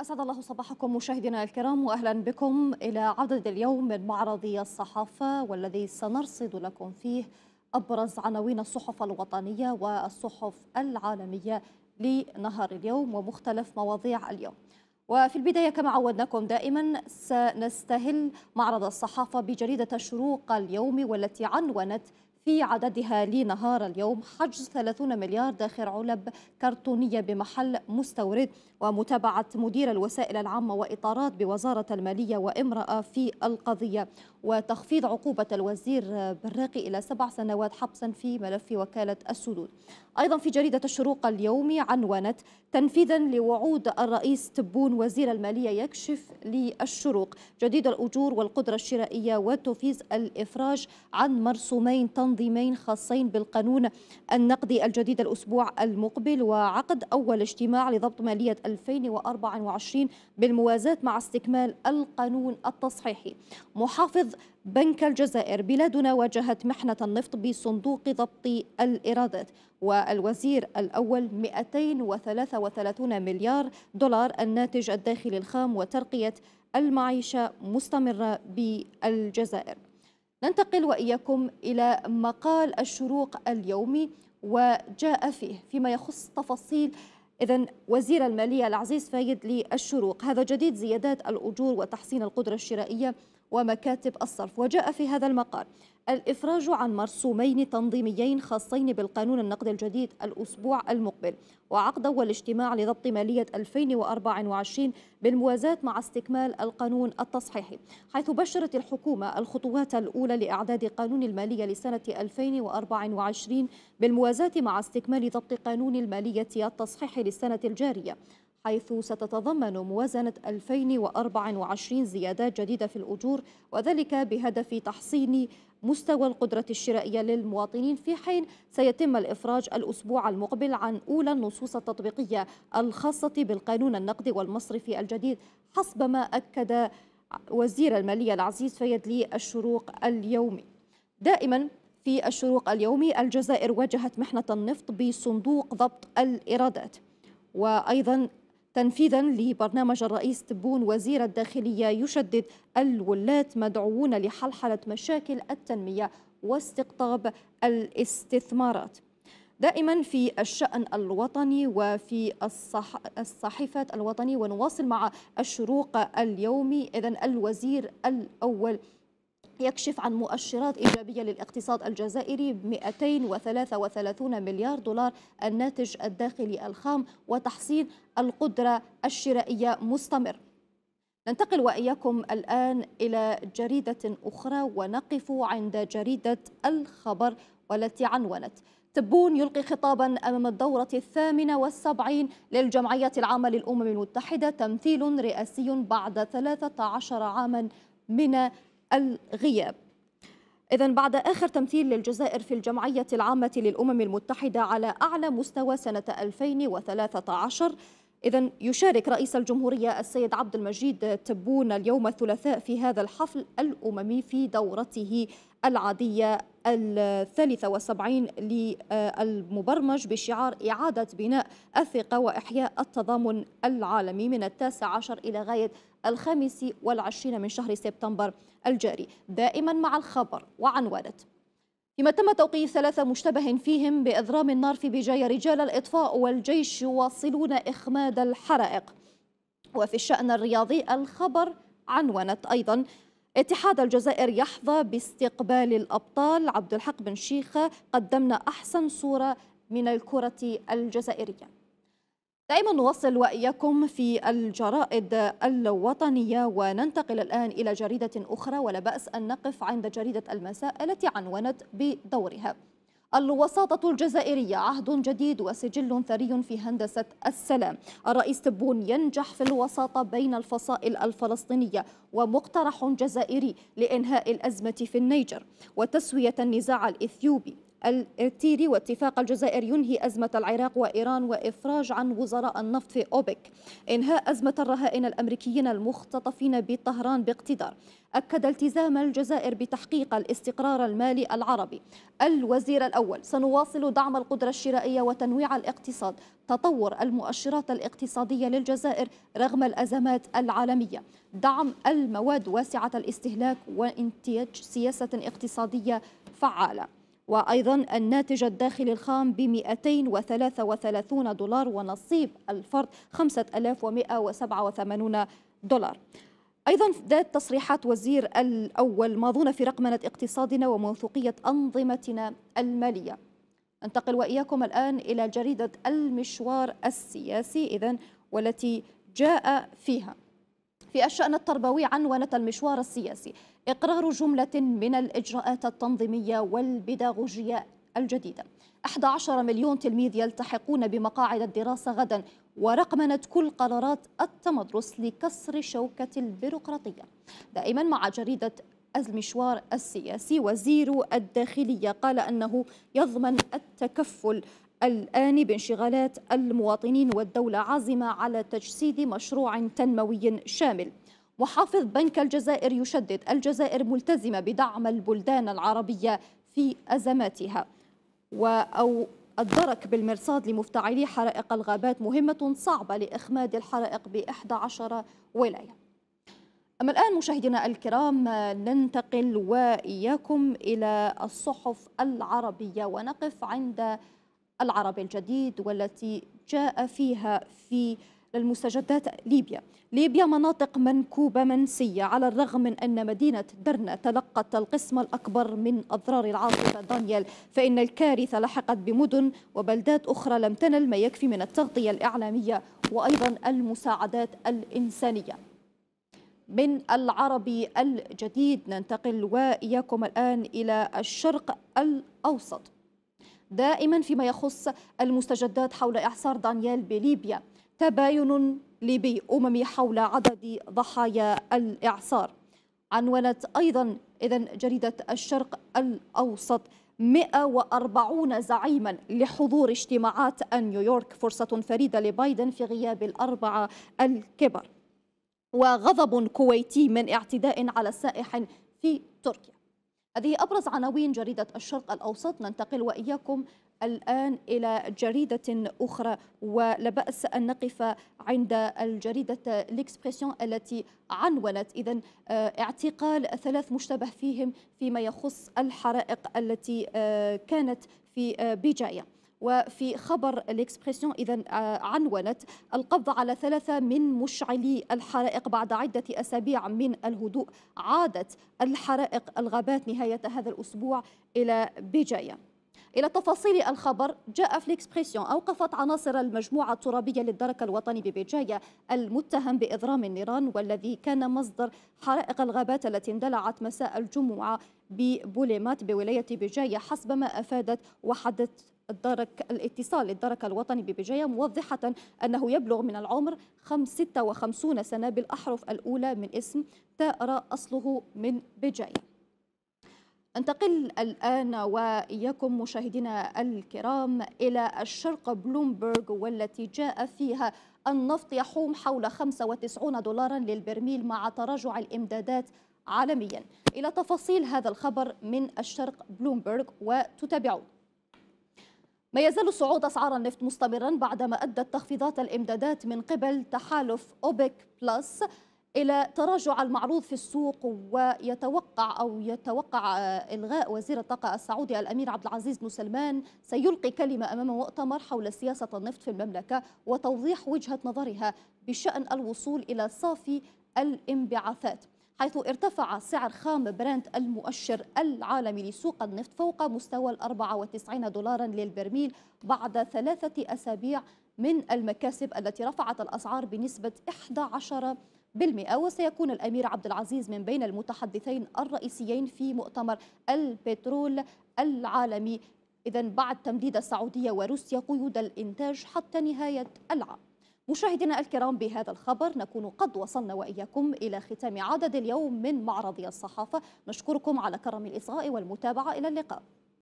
أسعد الله صباحكم مشاهدينا الكرام وأهلا بكم إلى عدد اليوم من معرض الصحافة والذي سنرصد لكم فيه أبرز عناوين الصحف الوطنية والصحف العالمية لنهار اليوم ومختلف مواضيع اليوم وفي البداية كما عودناكم دائما سنستهل معرض الصحافة بجريدة الشروق اليومي والتي عنونت في عددها لنهار اليوم حجز 30 مليار داخل علب كرتونية بمحل مستورد ومتابعة مدير الوسائل العامة وإطارات بوزارة المالية وامرأة في القضية وتخفيض عقوبة الوزير براقي إلى سبع سنوات حبسا في ملف وكالة السدود أيضا في جريدة الشروق اليومي عنونت تنفيذا لوعود الرئيس تبون وزير المالية يكشف للشروق جديد الأجور والقدرة الشرائية وتفيز الإفراج عن مرسومين تنظيمين خاصين بالقانون النقدي الجديد الأسبوع المقبل وعقد أول اجتماع لضبط مالية 2024 بالموازاة مع استكمال القانون التصحيحي محافظ بنك الجزائر بلادنا واجهت محنة النفط بصندوق ضبط الإيرادات والوزير الأول 233 مليار دولار الناتج الداخلي الخام وترقية المعيشة مستمرة بالجزائر ننتقل وإياكم إلى مقال الشروق اليومي وجاء فيه فيما يخص تفاصيل إذا وزير المالية العزيز فايد للشروق هذا جديد زيادات الأجور وتحسين القدرة الشرائية ومكاتب الصرف وجاء في هذا المقال الإفراج عن مرسومين تنظيميين خاصين بالقانون النقد الجديد الأسبوع المقبل وعقد والاجتماع لضبط مالية 2024 بالموازاة مع استكمال القانون التصحيحي حيث بشرت الحكومة الخطوات الأولى لإعداد قانون المالية لسنة 2024 بالموازاة مع استكمال ضبط قانون المالية التصحيحي للسنة الجارية حيث ستتضمن موازنة 2024 زيادات جديدة في الأجور وذلك بهدف تحصين مستوى القدرة الشرائية للمواطنين في حين سيتم الإفراج الأسبوع المقبل عن أولى النصوص التطبيقية الخاصة بالقانون النقدي والمصرفي الجديد حسب ما أكد وزير المالية العزيز فيد لي الشروق اليومي دائما في الشروق اليومي الجزائر واجهت محنة النفط بصندوق ضبط الإيرادات وأيضا تنفيذا لبرنامج الرئيس تبون وزير الداخلية يشدد الولاة مدعوون لحلحلة مشاكل التنمية واستقطاب الاستثمارات دائما في الشأن الوطني وفي الصح... الصحيفة الوطني ونواصل مع الشروق اليومي إذا الوزير الأول يكشف عن مؤشرات إيجابية للاقتصاد الجزائري ب 233 مليار دولار الناتج الداخلي الخام وتحسين القدرة الشرائية مستمر ننتقل وإياكم الآن إلى جريدة أخرى ونقف عند جريدة الخبر والتي عنونت تبون يلقي خطابا أمام الدورة الثامنة والسبعين للجمعية العامة للأمم المتحدة تمثيل رئاسي بعد 13 عاما من الغياب إذا بعد آخر تمثيل للجزائر في الجمعية العامة للأمم المتحدة على أعلى مستوى سنة 2013 إذا يشارك رئيس الجمهورية السيد عبد المجيد تبون اليوم الثلاثاء في هذا الحفل الأممي في دورته العادية الثالثة وسبعين للمبرمج بشعار إعادة بناء الثقة وإحياء التضامن العالمي من التاسع عشر إلى غاية الخامس والعشرين من شهر سبتمبر الجاري دائما مع الخبر وعنوانه فيما تم توقيف ثلاثة مشتبه فيهم بإضرام النار في بجاية رجال الإطفاء والجيش يواصلون إخماد الحرائق وفي الشأن الرياضي الخبر عنونت أيضا اتحاد الجزائر يحظى باستقبال الأبطال عبد الحق بن شيخة قدمنا أحسن صورة من الكرة الجزائرية دائما نواصل وإياكم في الجرائد الوطنية وننتقل الآن إلى جريدة أخرى ولا بأس أن نقف عند جريدة المساء التي عنونت بدورها الوساطة الجزائرية عهد جديد وسجل ثري في هندسة السلام الرئيس تبون ينجح في الوساطة بين الفصائل الفلسطينية ومقترح جزائري لإنهاء الأزمة في النيجر وتسوية النزاع الإثيوبي الارتيري واتفاق الجزائر ينهي أزمة العراق وإيران وإفراج عن وزراء النفط في أوبك إنهاء أزمة الرهائن الأمريكيين المختطفين بطهران باقتدار أكد التزام الجزائر بتحقيق الاستقرار المالي العربي الوزير الأول سنواصل دعم القدرة الشرائية وتنويع الاقتصاد تطور المؤشرات الاقتصادية للجزائر رغم الأزمات العالمية دعم المواد واسعة الاستهلاك وانتاج سياسة اقتصادية فعالة وأيضا الناتج الداخلي الخام ب 233 دولار ونصيب الفرد 5187 دولار أيضا ذات تصريحات وزير الأول ماضون في رقمنة اقتصادنا وموثوقية أنظمتنا المالية انتقل وإياكم الآن إلى جريدة المشوار السياسي إذا والتي جاء فيها في الشأن التربوي عنونة المشوار السياسي إقرار جملة من الإجراءات التنظيمية والبداغوجية الجديدة 11 مليون تلميذ يلتحقون بمقاعد الدراسة غدا ورقمنة كل قرارات التمدرس لكسر شوكة البيروقراطية دائما مع جريدة المشوار السياسي وزير الداخلية قال أنه يضمن التكفل الآن بانشغالات المواطنين والدولة عازمة على تجسيد مشروع تنموي شامل وحافظ بنك الجزائر يشدد الجزائر ملتزمة بدعم البلدان العربية في أزماتها أو الدرك بالمرصاد لمفتعلي حرائق الغابات مهمة صعبة لإخماد الحرائق ب 11 ولاية أما الآن مشاهدينا الكرام ننتقل وإياكم إلى الصحف العربية ونقف عند العرب الجديد والتي جاء فيها في للمستجدات ليبيا ليبيا مناطق منكوبة منسية على الرغم من أن مدينة درنا تلقت القسم الأكبر من أضرار العاصفة دانيال فإن الكارثة لحقت بمدن وبلدات أخرى لم تنل ما يكفي من التغطية الإعلامية وأيضا المساعدات الإنسانية من العربي الجديد ننتقل وإياكم الآن إلى الشرق الأوسط دائما فيما يخص المستجدات حول إعصار دانيال بليبيا تباين ليبي أممي حول عدد ضحايا الإعصار عنونت أيضا إذا جريدة الشرق الأوسط 140 زعيما لحضور اجتماعات نيويورك فرصة فريدة لبايدن في غياب الأربعة الكبر وغضب كويتي من اعتداء على سائح في تركيا هذه أبرز عناوين جريدة الشرق الأوسط ننتقل وإياكم الآن إلى جريدة أخرى ولا بأس أن نقف عند الجريدة ليكسبريسيون التي عنونت إذا آه، اعتقال ثلاث مشتبه فيهم فيما يخص الحرائق التي آه، كانت في آه، بجاية وفي خبر الاكسبريسيون اذا عنونت القبض على ثلاثه من مشعلي الحرائق بعد عده اسابيع من الهدوء عادت الحرائق الغابات نهايه هذا الاسبوع الى بجايه إلى تفاصيل الخبر جاء في الإكسبريسيون أوقفت عناصر المجموعة الترابية للدرك الوطني ببيجاية المتهم بإضرام النيران والذي كان مصدر حرائق الغابات التي اندلعت مساء الجمعة ببوليمات بولاية بيجاية حسب ما أفادت وحدة الدرك الاتصال للدرك الوطني ببجاية موضحة أنه يبلغ من العمر 56 سنة بالأحرف الأولى من اسم تاء أصله من بجاية ننتقل الآن وإياكم مشاهدينا الكرام إلى الشرق بلومبرغ والتي جاء فيها النفط يحوم حول 95 دولارا للبرميل مع تراجع الإمدادات عالميا إلى تفاصيل هذا الخبر من الشرق بلومبرغ وتتابعون ما يزال صعود أسعار النفط مستمرا بعدما أدت تخفيضات الإمدادات من قبل تحالف أوبك بلس إلى تراجع المعروض في السوق ويتوقع أو يتوقع آه، إلغاء وزير الطاقة السعودي الأمير عبد العزيز بن سلمان سيلقي كلمة أمام مؤتمر حول سياسة النفط في المملكة وتوضيح وجهة نظرها بشأن الوصول إلى صافي الانبعاثات حيث ارتفع سعر خام برانت المؤشر العالمي لسوق النفط فوق مستوى ال 94 دولارا للبرميل بعد ثلاثة أسابيع من المكاسب التي رفعت الأسعار بنسبة 11 بالمئة وسيكون الأمير عبد العزيز من بين المتحدثين الرئيسيين في مؤتمر البترول العالمي إذا بعد تمديد السعودية وروسيا قيود الإنتاج حتى نهاية العام مشاهدينا الكرام بهذا الخبر نكون قد وصلنا وإياكم إلى ختام عدد اليوم من معرض الصحافة نشكركم على كرم الإصغاء والمتابعة إلى اللقاء